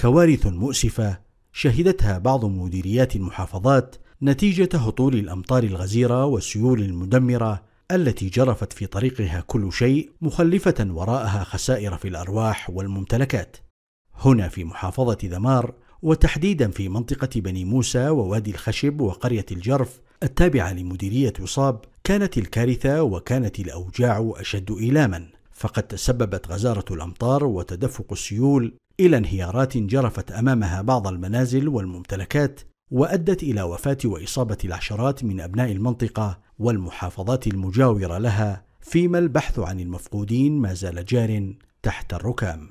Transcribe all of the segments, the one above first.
كوارث مؤسفة شهدتها بعض مديريات المحافظات نتيجة هطول الأمطار الغزيرة والسيول المدمرة التي جرفت في طريقها كل شيء مخلفة وراءها خسائر في الأرواح والممتلكات. هنا في محافظة ذمار وتحديدا في منطقة بني موسى ووادي الخشب وقرية الجرف التابعة لمديرية وصاب كانت الكارثة وكانت الأوجاع أشد إيلاما فقد تسببت غزارة الأمطار وتدفق السيول إلى انهيارات جرفت أمامها بعض المنازل والممتلكات وأدت إلى وفاة وإصابة العشرات من أبناء المنطقة والمحافظات المجاورة لها فيما البحث عن المفقودين ما زال جار تحت الركام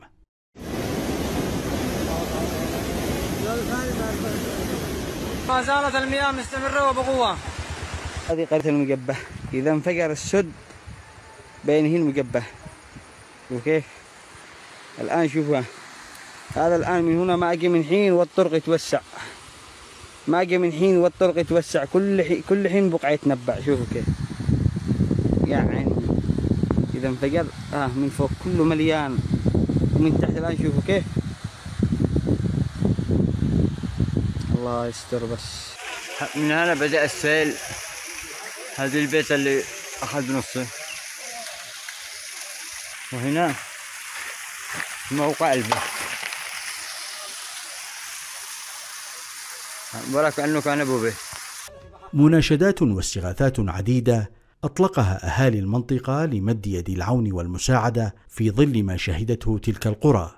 ما زالت المياه مستمرة وبقوة هذه قرية المقبة إذا انفجر السد بينهي المقبة اوكي الان شوفوا هذا الان من هنا ما اجي من حين والطرق يتوسع ما اجي من حين والطرق يتوسع كل حين كل حين بقعه يتنبع شوفوا كيف يعني اذا انفجر اه من فوق كله مليان ومن تحت الان شوفوا كيف الله يستر بس من هنا بدأ السيل هذا البيت اللي أخذ نصه وهنا موقع البحر بارك انك انا بوبه مناشدات واستغاثات عديدة أطلقها أهالي المنطقة لمد يد العون والمساعدة في ظل ما شهدته تلك القرى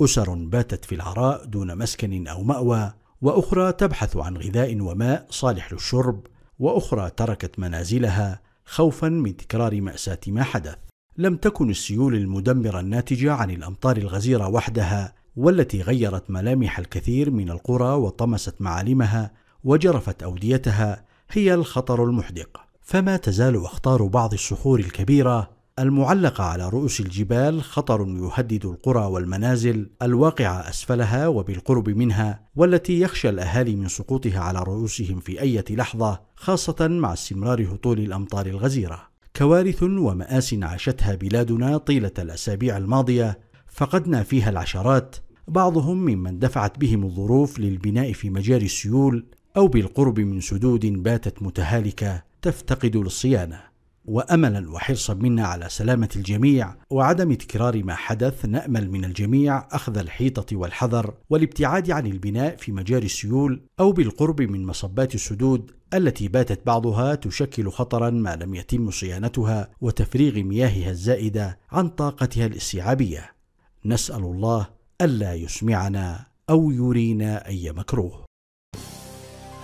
أسر باتت في العراء دون مسكن أو مأوى وأخرى تبحث عن غذاء وماء صالح للشرب وأخرى تركت منازلها خوفا من تكرار مأساة ما حدث لم تكن السيول المدمرة الناتجة عن الأمطار الغزيرة وحدها والتي غيرت ملامح الكثير من القرى وطمست معالمها وجرفت أوديتها هي الخطر المحدق فما تزال أخطار بعض الصخور الكبيرة المعلقة على رؤوس الجبال خطر يهدد القرى والمنازل الواقعة أسفلها وبالقرب منها والتي يخشى الأهالي من سقوطها على رؤوسهم في أي لحظة خاصة مع استمرار هطول الأمطار الغزيرة كوارث ومآس عاشتها بلادنا طيلة الأسابيع الماضية فقدنا فيها العشرات بعضهم ممن دفعت بهم الظروف للبناء في مجاري السيول أو بالقرب من سدود باتت متهالكة تفتقد للصيانة واملا وحرصا منا على سلامه الجميع وعدم تكرار ما حدث نامل من الجميع اخذ الحيطه والحذر والابتعاد عن البناء في مجاري السيول او بالقرب من مصبات السدود التي باتت بعضها تشكل خطرا ما لم يتم صيانتها وتفريغ مياهها الزائده عن طاقتها الاستيعابيه نسال الله الا يسمعنا او يرينا اي مكروه